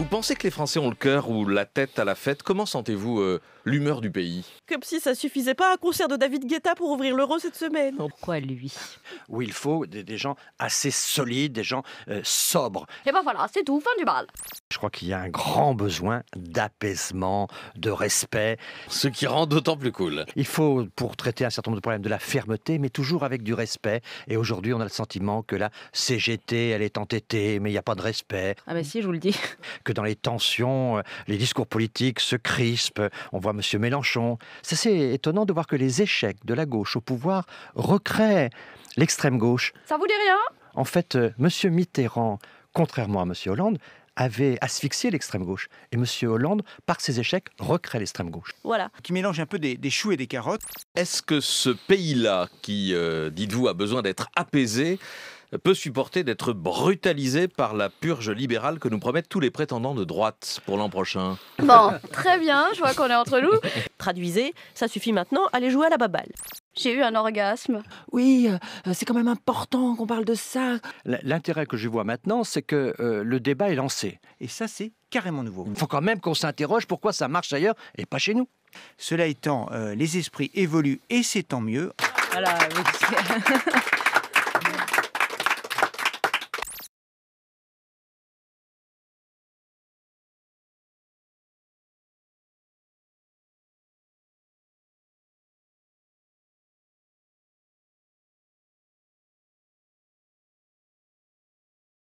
Vous pensez que les Français ont le cœur ou la tête à la fête Comment sentez-vous euh, l'humeur du pays Comme si ça suffisait pas un concert de David Guetta pour ouvrir l'euro cette semaine. Pourquoi lui Où il faut des, gens assez solides, des gens euh, sobres. Et eh ben voilà, c'est tout, fin du bal. Je crois qu'il y a un grand besoin d'apaisement, de respect. Ce qui rend d'autant plus cool. Il faut, pour traiter un certain nombre de problèmes, de la fermeté, mais toujours avec du respect. Et aujourd'hui, on a le sentiment que la CGT, elle est entêtée, mais il n'y a pas de respect. Ah ben si, je vous le dis. Que dans les tensions, euh, les discours politiques se crispent. On voit M. Mélenchon. C'est assez étonnant de voir que les échecs de la gauche au pouvoir recréent l'extrême gauche. Ça vous dit rien En fait, euh, M. Mitterrand, contrairement à M. Hollande, avait asphyxié l'extrême gauche. Et M. Hollande, par ses échecs, recrée l'extrême gauche. Voilà. Qui mélange un peu des, choux et des carottes. Est-ce que ce pays-là, qui, euh, dites-vous, a besoin d'être apaisé, peut supporter d'être brutalisé par la purge libérale que nous promettent tous les prétendants de droite pour l'an prochain. Bon, très bien, je vois qu'on est entre nous. Traduisez, ça suffit maintenant, allez jouer à la baballe. J'ai eu un orgasme. Oui, euh, c'est quand même important qu'on parle de ça. L'intérêt que je vois maintenant, c'est que euh, le débat est lancé. Et ça, c'est carrément nouveau. Il faut quand même qu'on s'interroge pourquoi ça marche ailleurs et pas chez nous. Cela étant, euh, les esprits évoluent et c'est tant mieux.